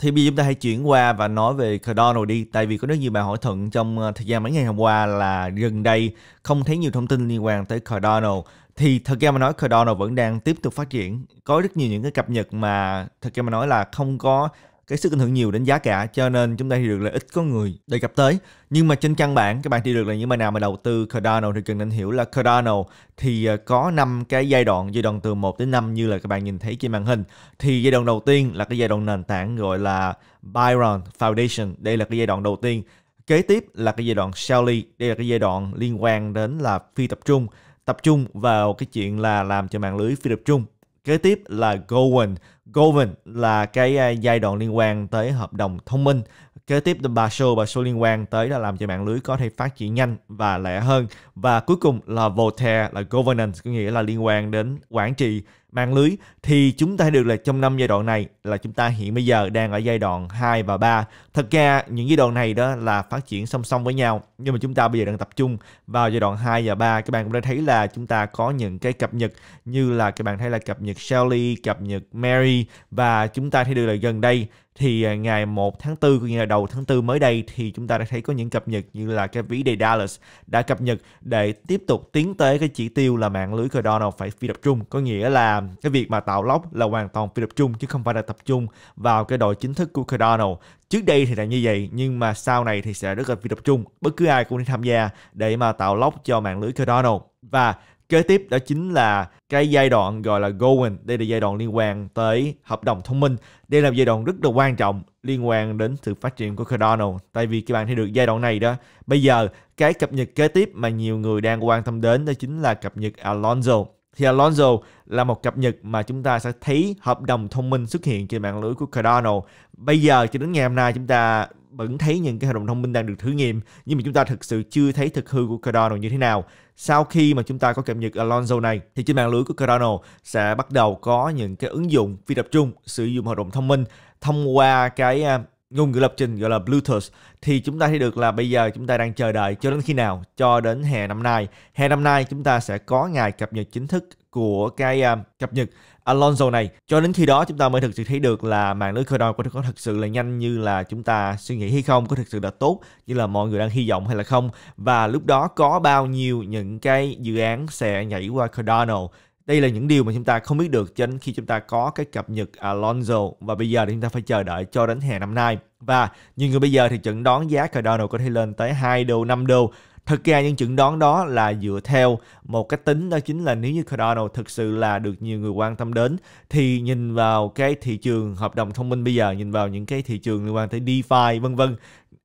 thì bây giờ chúng ta hãy chuyển qua và nói về Cardano đi tại vì có rất nhiều bạn hỏi thuận trong ờ, thời gian mấy ngày hôm qua là gần đây không thấy nhiều thông tin liên quan tới Cardano thì thật ra mà nói Cardano vẫn đang tiếp tục phát triển có rất nhiều những cái cập nhật mà thật ra mà nói là không có cái sức ảnh hưởng nhiều đến giá cả cho nên chúng ta thì được là ít có người đề cập tới nhưng mà trên căn bản các bạn thì được là những bạn nào mà đầu tư Cardano thì cần nên hiểu là Cardano thì ờ, có năm cái giai đoạn giai đoạn từ 1 đến 5 như là các bạn nhìn thấy trên màn hình thì giai đoạn đầu tiên là cái giai đoạn nền tảng gọi là Byron Foundation đây là cái giai đoạn đầu tiên kế tiếp là cái giai đoạn Shelly đây là cái giai đoạn liên quan đến là phi tập trung tập trung vào cái chuyện là làm cho mạng lưới phi tập trung Kế tiếp là Gowen. Gowen là cái à, giai đoạn liên quan tới hợp đồng thông minh. Kế tiếp là bà show, bà show liên quan tới là làm cho mạng lưới có thể phát triển nhanh và lẹ hơn. Và cuối cùng là Voltaire là governance, có nghĩa là liên quan đến quản trị mạng lưới thì chúng ta được là trong năm giai đoạn này là chúng ta hiện bây giờ đang ở giai đoạn 2 và 3. Thật ra những giai đoạn này đó là phát triển song song với nhau nhưng mà chúng ta bây giờ đang tập trung vào giai đoạn 2 và 3. Các bạn cũng đã thấy là chúng ta có những cái cập nhật như là các bạn thấy là cập nhật Shelly, cập nhật Mary và chúng ta thấy được là gần đây thì à, ngày 1 tháng 4 cũng như là đầu tháng 4 mới đây thì chúng ta đã thấy có những cập nhật như là cái ví đề Dallas đã cập nhật để tiếp tục tiến tới cái chỉ tiêu là mạng lưới Cardano phải phi tập trung có nghĩa là là cái việc mà tạo lóc là hoàn toàn phi tập trung chứ không phải là tập trung vào cái đội chính thức của Cardano trước đây thì là như vậy nhưng mà sau này thì sẽ rất là phi tập trung bất cứ ai cũng đi tham gia để mà tạo lóc cho mạng lưới Cardano và kế tiếp đó chính là cái giai đoạn gọi là going đây là giai đoạn liên quan tới hợp đồng thông minh đây là giai đoạn rất là quan trọng liên quan đến sự phát triển của Cardano tại vì các bạn thấy được giai đoạn này đó bây giờ cái cập nhật kế tiếp mà nhiều người đang quan tâm đến đó chính là cập nhật Alonso thì Alonso là một cập nhật mà chúng ta sẽ thấy hợp đồng thông minh xuất hiện trên mạng lưới của Cardano. Bây giờ cho đến ngày hôm nay chúng ta vẫn thấy những cái hợp đồng thông minh đang được thử nghiệm nhưng mà chúng ta thực sự chưa thấy thực hư của Cardano như thế nào. Sau khi mà chúng ta có cập nhật Alonso này thì trên mạng lưới của Cardano sẽ bắt đầu có những cái ứng dụng phi tập trung sử dụng hợp đồng thông minh thông qua cái à, ngôn ngữ lập trình gọi là Bluetooth thì chúng ta thấy được là bây giờ chúng ta đang chờ đợi cho đến khi nào cho đến hè năm nay hè năm nay chúng ta sẽ có ngày cập nhật chính thức của cái uh, cập nhật Alonso này cho đến khi đó chúng ta mới thực sự thấy được là mạng lưới khởi đầu có, thực sự là nhanh như là chúng ta suy nghĩ hay không có thực sự là tốt như là mọi người đang hy vọng hay là không và lúc đó có bao nhiêu những cái dự án sẽ nhảy qua Cardano đây là những điều mà chúng ta không biết được cho đến khi chúng ta có cái cập nhật Alonso và bây giờ thì chúng ta phải chờ đợi cho đến hè năm nay và nhiều người bây giờ thì chẩn đoán giá Cardano có thể lên tới 2 đô 5 đô Thực ra những chẩn đoán đó là dựa theo một cái tính đó chính là nếu như Cardano thực sự là được nhiều người quan tâm đến thì nhìn vào cái thị trường hợp đồng thông minh bây giờ, nhìn vào những cái thị trường liên quan tới DeFi vân vân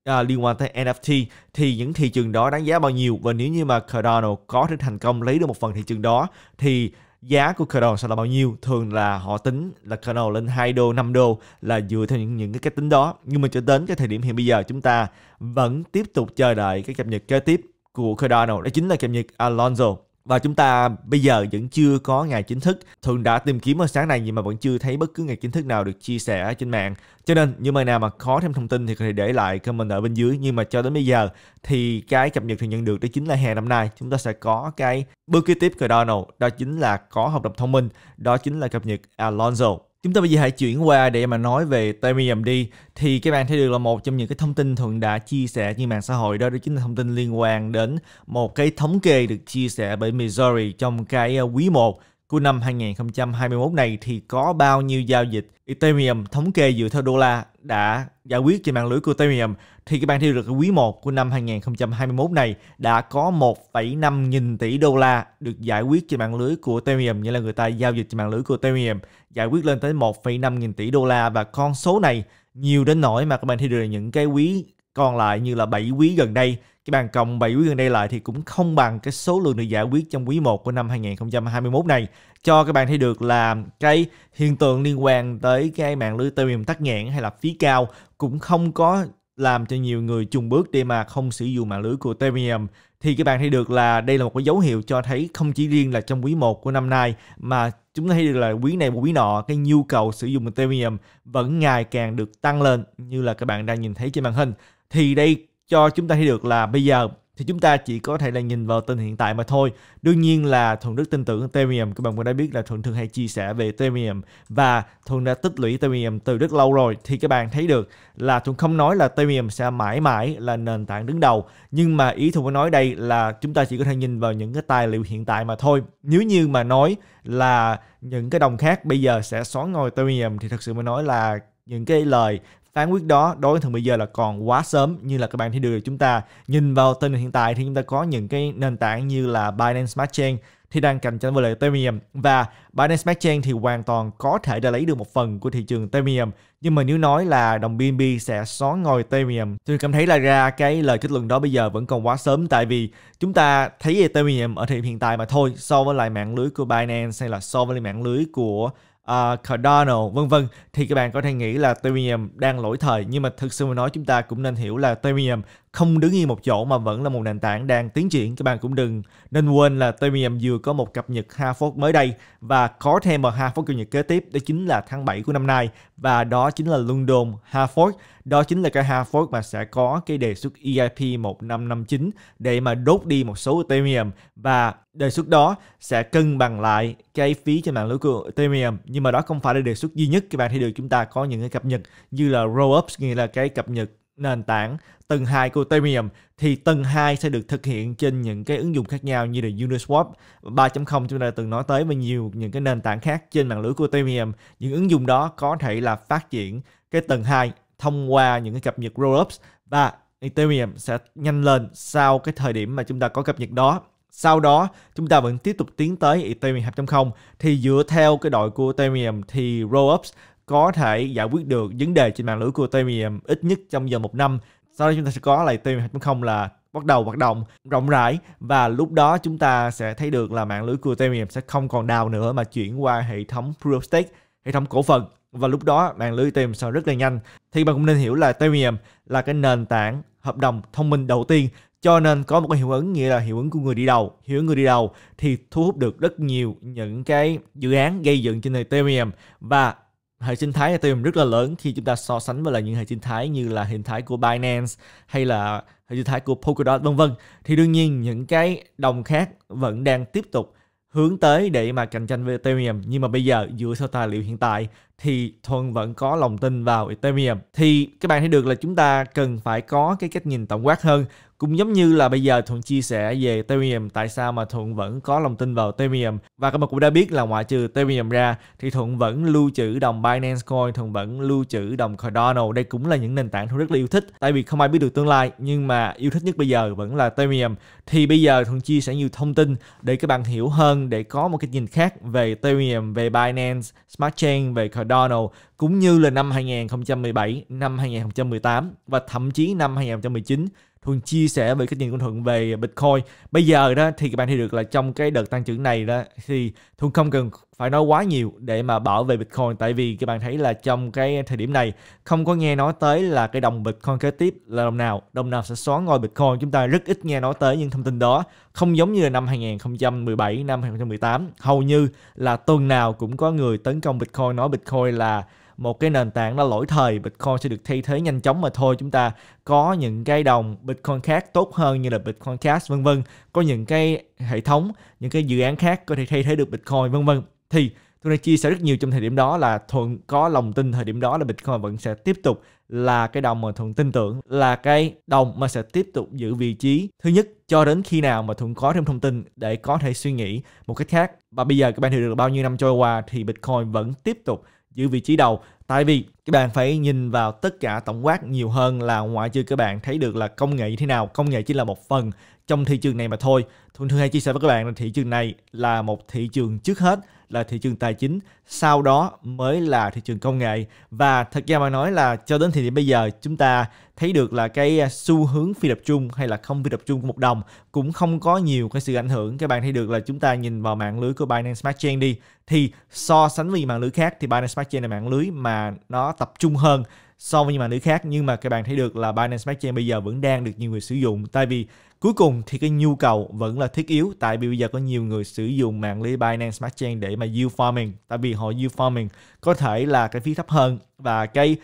à, liên quan tới NFT thì những thị trường đó đáng giá bao nhiêu và nếu như mà Cardano có thể thành công lấy được một phần thị trường đó thì giá của kernel sẽ là bao nhiêu thường là họ tính là kernel lên 2 đô 5 đô là dựa theo những, những cái cách tính đó nhưng mà cho đến cái thời điểm hiện bây giờ chúng ta vẫn tiếp tục chờ đợi cái cập nhật kế tiếp của Cardano đó chính là cập nhật Alonso và chúng ta bây giờ vẫn chưa có ngày chính thức thường đã tìm kiếm ở sáng nay nhưng mà vẫn chưa thấy bất cứ ngày chính thức nào được chia sẻ trên mạng cho nên như bạn nào mà có thêm thông tin thì có thể để lại comment ở bên dưới nhưng mà cho đến bây giờ thì cái cập nhật thì nhận được đó chính là hè năm nay chúng ta sẽ có cái bước kế tiếp của Donald đó chính là có hợp đồng thông minh đó chính là cập nhật Alonso Chúng ta bây giờ hãy chuyển qua để mà nói về Telegram đi thì các bạn thấy được là một trong những cái thông tin thuận đã chia sẻ trên mạng xã hội đó đó chính là thông tin liên quan đến một cái thống kê được chia sẻ bởi Missouri trong cái à, quý 1 của năm 2021 này thì có bao nhiêu giao dịch Ethereum thống kê dựa theo đô la đã giải quyết trên mạng lưới của Ethereum thì cái bản theo được quý 1 của năm 2021 này đã có 1,5 nghìn tỷ đô la được giải quyết trên mạng lưới của Ethereum, nghĩa là người ta giao dịch trên mạng lưới của Ethereum, giải quyết lên tới 1,5 nghìn tỷ đô la và con số này nhiều đến nỗi mà các bạn thấy được những cái quý còn lại như là 7 quý gần đây cái bàn cộng 7 quý gần đây lại thì cũng không bằng cái số lượng được giải quyết trong quý 1 của năm 2021 này cho các bạn thấy được là cái hiện tượng liên quan tới cái mạng lưới Ethereum tắc nghẽn hay là phí cao cũng không có làm cho nhiều người chùng bước để mà không sử dụng mạng lưới của Ethereum thì các bạn thấy được là đây là một cái dấu hiệu cho thấy không chỉ riêng là trong quý 1 của năm nay mà chúng ta thấy được là quý này và quý nọ cái nhu cầu sử dụng Ethereum vẫn ngày càng được tăng lên như là các bạn đang nhìn thấy trên màn hình thì đây cho chúng ta thấy được là bây giờ thì chúng ta chỉ có thể là nhìn vào tình hiện tại mà thôi. Đương nhiên là Thuận rất tin tưởng Ethereum. Các bạn cũng đã biết là Thuận thường hay chia sẻ về Ethereum và Thuận đã tích lũy Ethereum từ rất lâu rồi. Thì các bạn thấy được là Thuận không nói là Ethereum sẽ mãi mãi là nền tảng đứng đầu. Nhưng mà ý Thuận muốn nói đây là chúng ta chỉ có thể nhìn vào những cái tài liệu hiện tại mà thôi. Nếu như mà nói là những cái đồng khác bây giờ sẽ xóa ngồi Ethereum thì thật sự mới nói là những cái lời phán quyết đó đối với thời bây giờ là còn quá sớm như là các bạn thấy được chúng ta nhìn vào tình hình hiện tại thì chúng ta có những cái nền tảng như là Binance Smart Chain thì đang cạnh tranh với lại Ethereum và Binance Smart Chain thì hoàn toàn có thể đã lấy được một phần của thị trường Ethereum nhưng mà nếu nói là đồng BNB sẽ xóa ngôi Ethereum thì cảm thấy là ra cái lời kết luận đó bây giờ vẫn còn quá sớm tại vì chúng ta thấy Ethereum ở thời hiện tại mà thôi so với lại mạng lưới của Binance hay là so với lại mạng lưới của uh, Cardano vân vân thì các bạn có thể nghĩ là Ethereum đang lỗi thời nhưng mà thực sự mà nói chúng ta cũng nên hiểu là Ethereum không đứng yên một chỗ mà vẫn là một nền tảng đang tiến triển các bạn cũng đừng nên quên là Ethereum vừa có một cập nhật ha phốt mới đây và có thêm một ha phốt cập nhật kế tiếp đó chính là tháng 7 của năm nay và đó chính là London Harford. Đó chính là cái Harford mà sẽ có cái đề xuất EIP 1559 để mà đốt đi một số Ethereum và đề xuất đó sẽ cân bằng lại cái phí trên mạng lưới của Ethereum. Nhưng mà đó không phải là đề xuất duy nhất. Các bạn thấy được chúng ta có những cái cập nhật như là roll-ups, nghĩa là cái cập nhật nền tảng tầng 2 của Ethereum thì tầng 2 sẽ được thực hiện trên những cái ứng dụng khác nhau như là Uniswap 3.0 chúng ta từng nói tới và nhiều những cái nền tảng khác trên mạng lưới của Ethereum. Những ứng dụng đó có thể là phát triển cái tầng 2 thông qua những cái cập nhật rollups và Ethereum sẽ nhanh lên sau cái thời điểm mà chúng ta có cập nhật đó. Sau đó chúng ta vẫn tiếp tục tiến tới Ethereum 2.0 thì dựa theo cái đội của Ethereum thì rollups có thể giải quyết được vấn đề trên mạng lưới của Ethereum ít nhất trong vòng một năm. Sau đó chúng ta sẽ có lại Ethereum 2.0 là bắt đầu hoạt động rộng rãi và lúc đó chúng ta sẽ thấy được là mạng lưới của Ethereum sẽ không còn đào nữa mà chuyển qua hệ thống Proof of Stake, hệ thống cổ phần và lúc đó mạng lưới Ethereum sẽ rất là nhanh. Thì bạn cũng nên hiểu là Ethereum là cái nền tảng hợp đồng thông minh đầu tiên cho nên có một cái hiệu ứng nghĩa là hiệu ứng của người đi đầu hiệu ứng người đi đầu thì thu hút được rất nhiều những cái dự án gây dựng trên nền Ethereum và hệ sinh thái Ethereum rất là lớn khi chúng ta so sánh với là những hệ sinh thái như là hệ sinh thái của Binance hay là hệ sinh thái của Polkadot vân vân thì đương nhiên những cái đồng khác vẫn đang tiếp tục hướng tới để mà cạnh tranh với Ethereum nhưng mà bây giờ dựa theo tài liệu hiện tại thì thuận vẫn có lòng tin vào ethereum thì các bạn thấy được là chúng ta cần phải có cái cách nhìn tổng quát hơn cũng giống như là bây giờ thuận chia sẻ về ethereum tại sao mà thuận vẫn có lòng tin vào ethereum và các bạn cũng đã biết là ngoại trừ ethereum ra thì thuận vẫn lưu trữ đồng binance coin thuận vẫn lưu trữ đồng cardano đây cũng là những nền tảng thuận rất là yêu thích tại vì không ai biết được tương lai nhưng mà yêu thích nhất bây giờ vẫn là ethereum thì bây giờ thuận chia sẻ nhiều thông tin để các bạn hiểu hơn để có một cái nhìn khác về ethereum về binance smart chain về cardano Donald cũng như là năm 2017, năm 2018 và thậm chí năm 2019 Thuận chia sẻ về cái nhìn của Thuận về Bitcoin. Bây giờ đó thì các bạn thấy được là trong cái đợt tăng trưởng này đó thì Thuận không cần phải nói quá nhiều để mà bảo vệ Bitcoin tại vì các bạn thấy là trong cái thời điểm này không có nghe nói tới là cái đồng Bitcoin kế tiếp là đồng nào, đồng nào sẽ xóa ngôi Bitcoin. Chúng ta rất ít nghe nói tới những thông tin đó. Không giống như là năm 2017, năm 2018, hầu như là tuần nào cũng có người tấn công Bitcoin nói Bitcoin là một cái nền tảng nó lỗi thời Bitcoin sẽ được thay thế nhanh chóng mà thôi chúng ta có những cái đồng Bitcoin khác tốt hơn như là Bitcoin Cash vân vân có những cái hệ thống những cái dự án khác có thể thay thế được Bitcoin vân vân thì tôi đã chia sẻ rất nhiều trong thời điểm đó là thuận có lòng tin thời điểm đó là Bitcoin vẫn sẽ tiếp tục là cái đồng mà thuận tin tưởng là cái đồng mà sẽ tiếp tục giữ vị trí thứ nhất cho đến khi nào mà thuận có thêm thông tin để có thể suy nghĩ một cách khác và bây giờ các bạn hiểu được bao nhiêu năm trôi qua thì Bitcoin vẫn tiếp tục giữ vị trí đầu tại vì các bạn phải nhìn vào tất cả tổng quát nhiều hơn là ngoại trừ các bạn thấy được là công nghệ như thế nào công nghệ chỉ là một phần trong thị trường này mà thôi. Thường thường hay chia sẻ với các bạn là thị trường này là một thị trường trước hết là thị trường tài chính, sau đó mới là thị trường công nghệ và thật ra mà nói là cho đến thời điểm bây giờ chúng ta thấy được là cái xu hướng phi tập trung hay là không phi tập trung của một đồng cũng không có nhiều cái sự ảnh hưởng. Các bạn thấy được là chúng ta nhìn vào mạng lưới của Binance Smart Chain đi thì so sánh với mạng lưới khác thì Binance Smart Chain là mạng lưới mà nó tập trung hơn so với những mạng lưới khác nhưng mà các bạn thấy được là Binance Smart Chain bây giờ vẫn đang được nhiều người sử dụng tại vì cuối cùng thì cái nhu cầu vẫn là thiết yếu tại vì bây giờ có nhiều người sử dụng mạng lưới Binance Smart Chain để mà yield farming tại vì họ yield farming có thể là cái phí thấp hơn và cái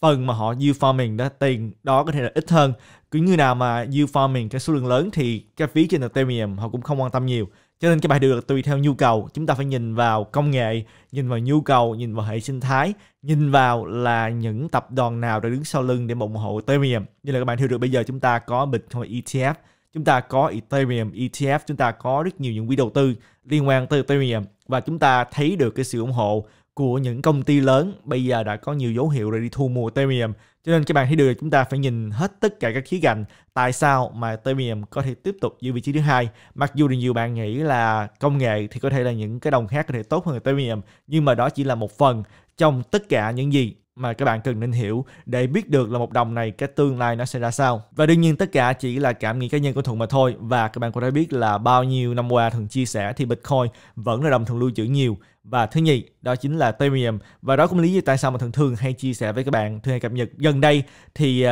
phần mà họ yield farming đó tiền đó có thể là ít hơn cứ như nào mà yield farming cái số lượng lớn thì cái phí trên Ethereum họ cũng không quan tâm nhiều cho nên cái bài được tùy theo nhu cầu chúng ta phải nhìn vào công nghệ nhìn vào nhu cầu nhìn vào hệ sinh thái nhìn vào là những tập đoàn nào đã đứng sau lưng để ủng hộ ethereum như là các bạn hiểu được bây giờ chúng ta có bitcoin etf chúng ta có ethereum etf chúng ta có rất nhiều những quỹ đầu tư liên quan tới ethereum và chúng ta thấy được cái sự ủng hộ của những công ty lớn bây giờ đã có nhiều dấu hiệu rồi đi thu mua Ethereum. Cho nên các bạn thấy được chúng ta phải nhìn hết tất cả các khía cạnh tại sao mà Ethereum có thể tiếp tục giữ vị trí thứ hai. Mặc dù nhiều bạn nghĩ là công nghệ thì có thể là những cái đồng khác có thể tốt hơn Ethereum nhưng mà đó chỉ là một phần trong tất cả những gì mà các bạn cần nên hiểu để biết được là một đồng này cái tương lai nó sẽ ra sao. Và đương nhiên tất cả chỉ là cảm nghĩ cá nhân của Thuận mà thôi và các bạn có thể biết là bao nhiêu năm qua Thuận chia sẻ thì Bitcoin vẫn là đồng thường lưu trữ nhiều và thứ nhì, đó chính là Premium. Và đó cũng là lý do tại sao mà thường thường hay chia sẻ với các bạn thường hay cập nhật. Gần đây thì uh,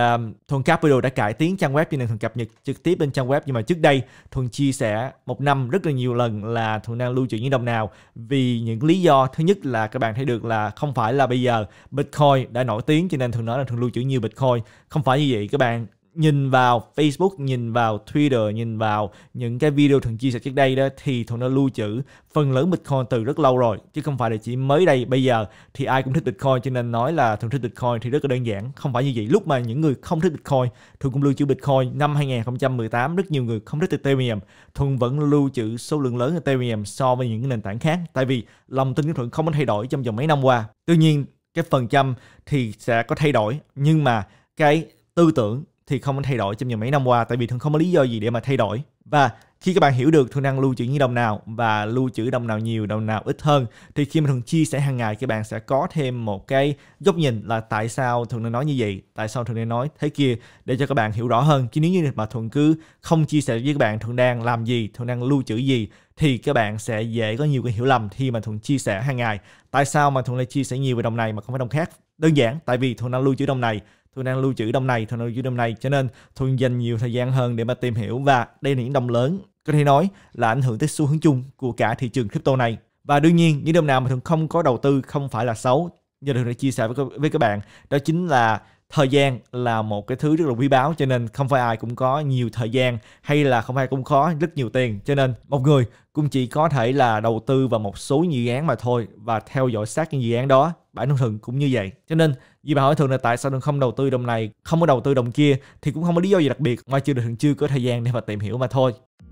Thuận Capital đã cải tiến trang web cho nên thường cập nhật trực tiếp bên trang web. Nhưng mà trước đây Thuận chia sẻ một năm rất là nhiều lần là Thuận đang lưu trữ những đồng nào. Vì những lý do thứ nhất là các bạn thấy được là không phải là bây giờ Bitcoin đã nổi tiếng cho nên thường nói là thường lưu trữ nhiều Bitcoin. Không phải như vậy các bạn nhìn vào Facebook, nhìn vào Twitter, nhìn vào những cái video thường chia sẻ trước đây đó thì Thuận đã lưu trữ phần lớn Bitcoin từ rất lâu rồi chứ không phải là chỉ mới đây bây giờ thì ai cũng thích Bitcoin cho nên nói là Thuận thích Bitcoin thì rất là đơn giản không phải như vậy lúc mà những người không thích Bitcoin Thuận cũng lưu trữ Bitcoin năm 2018 rất nhiều người không thích Ethereum Thuận vẫn lưu trữ số lượng lớn Ethereum so với những nền tảng khác tại vì lòng tin của Thuận không có thay đổi trong vòng mấy năm qua tuy nhiên cái phần trăm thì sẽ có thay đổi nhưng mà cái tư tưởng thì không thay đổi trong những mấy năm qua tại vì thường không có lý do gì để mà thay đổi và khi các bạn hiểu được thường đang lưu trữ như đồng nào và lưu trữ đồng nào nhiều đồng nào ít hơn thì khi mà thường chia sẻ hàng ngày các bạn sẽ có thêm một cái góc nhìn là tại sao thường nên nói như vậy tại sao thường nên nói thế kia để cho các bạn hiểu rõ hơn chứ nếu như mà thường cứ không chia sẻ với các bạn thường đang làm gì thường đang lưu trữ gì thì các bạn sẽ dễ có nhiều cái hiểu lầm khi mà thường chia sẻ hàng ngày tại sao mà thường lại chia sẻ nhiều về đồng này mà không phải đồng khác đơn giản tại vì thường đang lưu trữ đồng này Thu đang lưu trữ đồng này, Thu đang lưu trữ đồng này, cho nên Thu dành nhiều thời gian hơn để mà tìm hiểu và đây là những đồng lớn có thể nói là ảnh hưởng tới xu hướng chung của cả thị trường crypto này. Và đương nhiên những đồng nào mà thường không có đầu tư không phải là xấu như thường đã chia sẻ với, với các bạn đó chính là thời gian là một cái thứ rất là quý báu cho nên không phải ai cũng có nhiều thời gian hay là không ai cũng có rất nhiều tiền cho nên một người cũng chỉ có thể là đầu tư vào một số dự án mà thôi và theo dõi sát những dự án đó bản thân thường cũng như vậy cho nên vì bà hỏi thường là tại sao đừng không đầu tư đồng này, không có đầu tư đồng kia thì cũng không có lý do gì đặc biệt ngoài chưa được hưởng chưa có thời gian để mà tìm hiểu mà thôi.